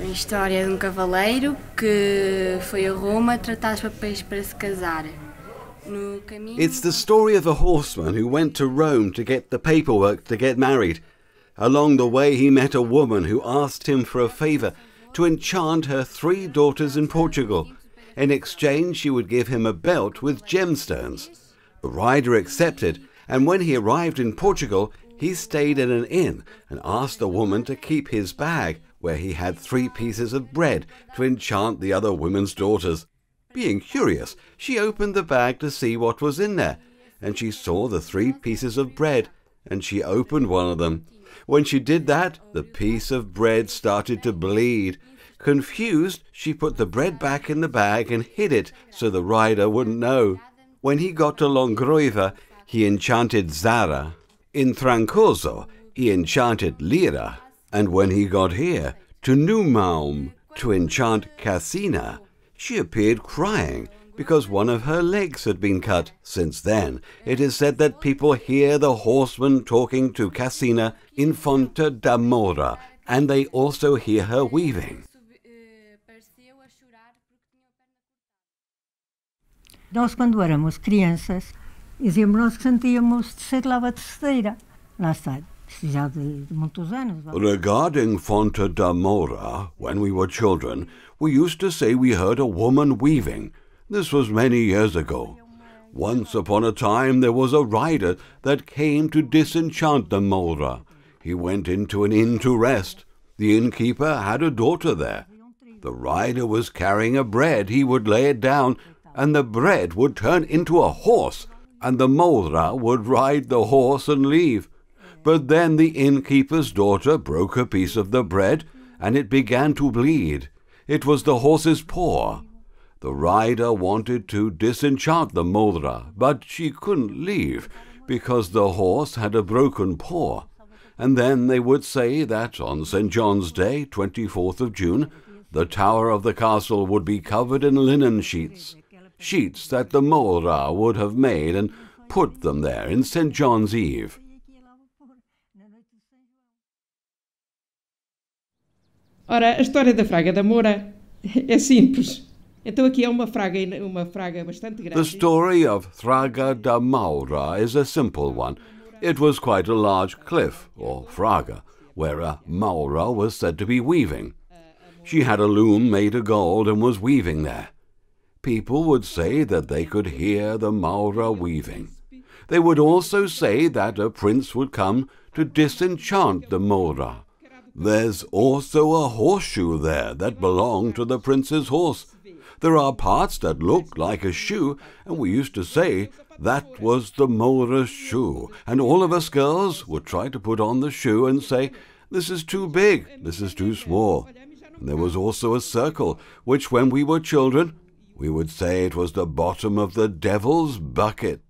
A história de um cavaleiro que foi a Roma tratar os papéis para se casar. It's the story of a horseman who went to Rome to get the paperwork to get married. Along the way, he met a woman who asked him for a favor to enchant her three daughters in Portugal. In exchange, she would give him a belt with gemstones. The rider accepted, and when he arrived in Portugal, he stayed in an inn and asked the woman to keep his bag where he had three pieces of bread to enchant the other women's daughters. Being curious, she opened the bag to see what was in there, and she saw the three pieces of bread, and she opened one of them. When she did that, the piece of bread started to bleed. Confused, she put the bread back in the bag and hid it so the rider wouldn't know. When he got to Longroiva, he enchanted Zara. In Trancoso, he enchanted Lira. And when he got here, to Numaum, to enchant Cassina, she appeared crying because one of her legs had been cut. Since then, it is said that people hear the horseman talking to Cassina in Fonte d'Amora, and they also hear her weaving. Nós, quando éramos crianças, dizíamos nós que sentíamos de ser lava de Lá já de, de muitos anos. Regarding Fonte da Moura, when we were children, we used to say we heard a woman weaving. This was many years ago. Once upon a time there was a rider that came to disenchant the Moura. He went into an inn to rest. The innkeeper had a daughter there. The rider was carrying a bread. He would lay it down, and the bread would turn into a horse, and the Moura would ride the horse and leave. But then the innkeeper's daughter broke a piece of the bread, and it began to bleed. It was the horse's paw. The rider wanted to disenchant the Moldra, but she couldn't leave because the horse had a broken paw. And then they would say that on St. John's Day, 24th of June, the tower of the castle would be covered in linen sheets, sheets that the Moldra would have made and put them there in St. John's Eve. Ora, a história da Fraga da Moura é simples. Então aqui é uma fraga, uma fraga bastante grande. The story of Fraga da Moura is a simple one. It was quite a large cliff, or fraga, where a Maura was said to be weaving. She had a loom made of gold and was weaving there. People would say that they could hear the Maura weaving. They would also say that a prince would come to disenchant the Mora. There's also a horseshoe there that belonged to the prince's horse. There are parts that look like a shoe, and we used to say that was the Mora's shoe. And all of us girls would try to put on the shoe and say, This is too big, this is too small. And there was also a circle, which when we were children, we would say it was the bottom of the devil's bucket.